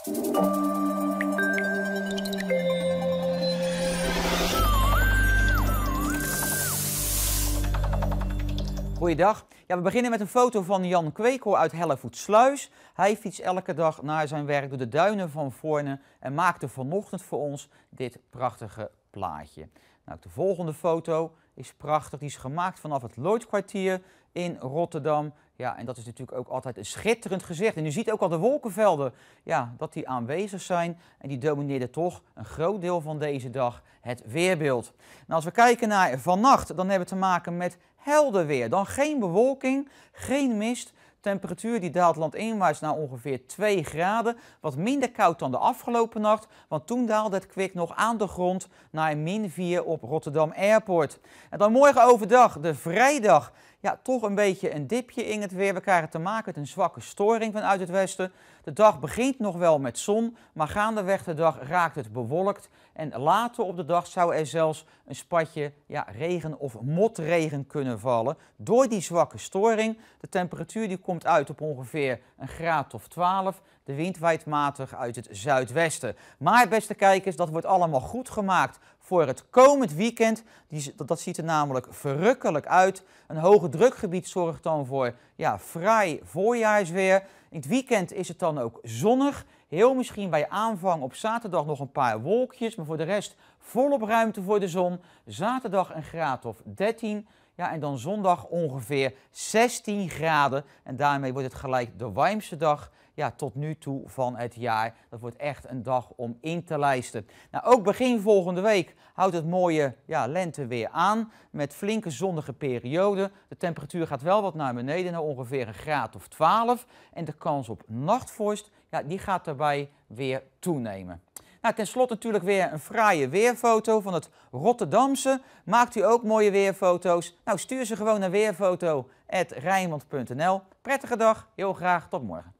Goeiedag. Ja, we beginnen met een foto van Jan Kweekhoor uit Hellevoetsluis. Hij fietst elke dag naar zijn werk door de duinen van Voorne en maakte vanochtend voor ons dit prachtige plaatje. Nou, de volgende foto is prachtig. Die is gemaakt vanaf het Lloydkwartier in Rotterdam. Ja, en dat is natuurlijk ook altijd een schitterend gezicht. En u ziet ook al de wolkenvelden, ja, dat die aanwezig zijn. En die domineerden toch een groot deel van deze dag het weerbeeld. Nou, als we kijken naar vannacht, dan hebben we te maken met helder weer. Dan geen bewolking, geen mist, Temperatuur die daalt landinwaarts naar ongeveer 2 graden. Wat minder koud dan de afgelopen nacht, want toen daalde het kwik nog aan de grond naar een min 4 op Rotterdam Airport. En dan morgen overdag, de vrijdag. Ja, toch een beetje een dipje in het weer. We krijgen te maken met een zwakke storing vanuit het westen. De dag begint nog wel met zon, maar gaandeweg de dag raakt het bewolkt. En later op de dag zou er zelfs een spatje ja, regen of motregen kunnen vallen door die zwakke storing. De temperatuur die komt komt uit op ongeveer een graad of 12. De wind waait matig uit het zuidwesten. Maar beste kijkers, dat wordt allemaal goed gemaakt voor het komend weekend. Die, dat ziet er namelijk verrukkelijk uit. Een hoge drukgebied zorgt dan voor ja, fraai voorjaarsweer. In het weekend is het dan ook zonnig. Heel misschien bij aanvang op zaterdag nog een paar wolkjes, maar voor de rest volop ruimte voor de zon. Zaterdag een graad of 13. Ja, en dan zondag ongeveer 16 graden. En daarmee wordt het gelijk de warmste dag ja, tot nu toe van het jaar. Dat wordt echt een dag om in te lijsten. Nou, ook begin volgende week houdt het mooie ja, lente weer aan. Met flinke zonnige perioden. De temperatuur gaat wel wat naar beneden, naar nou, ongeveer een graad of 12. En de kans op nachtvorst ja, die gaat daarbij weer toenemen. Nou, ten slotte natuurlijk weer een fraaie weerfoto van het Rotterdamse. Maakt u ook mooie weerfoto's? Nou, stuur ze gewoon naar weerfoto.rijnmond.nl. Prettige dag, heel graag, tot morgen.